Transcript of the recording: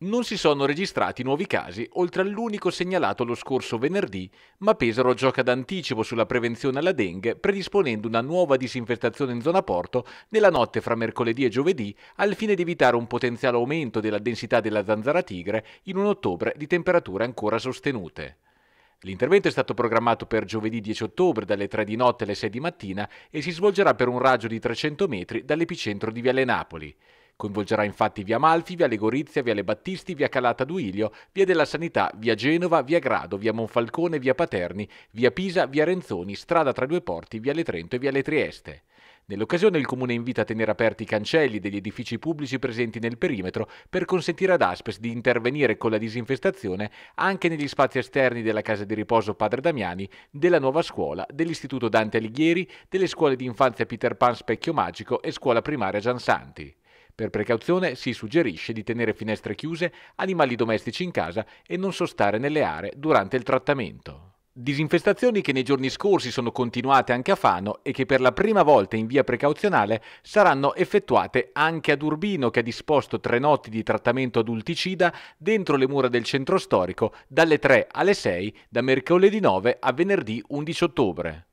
Non si sono registrati nuovi casi, oltre all'unico segnalato lo scorso venerdì, ma Pesaro gioca d'anticipo sulla prevenzione alla dengue, predisponendo una nuova disinfestazione in zona porto nella notte fra mercoledì e giovedì, al fine di evitare un potenziale aumento della densità della zanzara tigre in un ottobre di temperature ancora sostenute. L'intervento è stato programmato per giovedì 10 ottobre dalle 3 di notte alle 6 di mattina e si svolgerà per un raggio di 300 metri dall'epicentro di Viale Napoli. Coinvolgerà infatti via Malfi, via Legorizia, via Le Battisti, via Calata Duilio, via della Sanità, via Genova, via Grado, via Monfalcone, via Paterni, via Pisa, via Renzoni, strada tra due porti, via Le Trento e via Le Trieste. Nell'occasione il Comune invita a tenere aperti i cancelli degli edifici pubblici presenti nel perimetro per consentire ad Aspes di intervenire con la disinfestazione anche negli spazi esterni della casa di riposo Padre Damiani, della nuova scuola, dell'istituto Dante Alighieri, delle scuole di infanzia Peter Pan Specchio Magico e scuola primaria Gian Santi. Per precauzione si suggerisce di tenere finestre chiuse, animali domestici in casa e non sostare nelle aree durante il trattamento. Disinfestazioni che nei giorni scorsi sono continuate anche a Fano e che per la prima volta in via precauzionale saranno effettuate anche ad Urbino che ha disposto tre notti di trattamento adulticida dentro le mura del centro storico dalle 3 alle 6 da mercoledì 9 a venerdì 11 ottobre.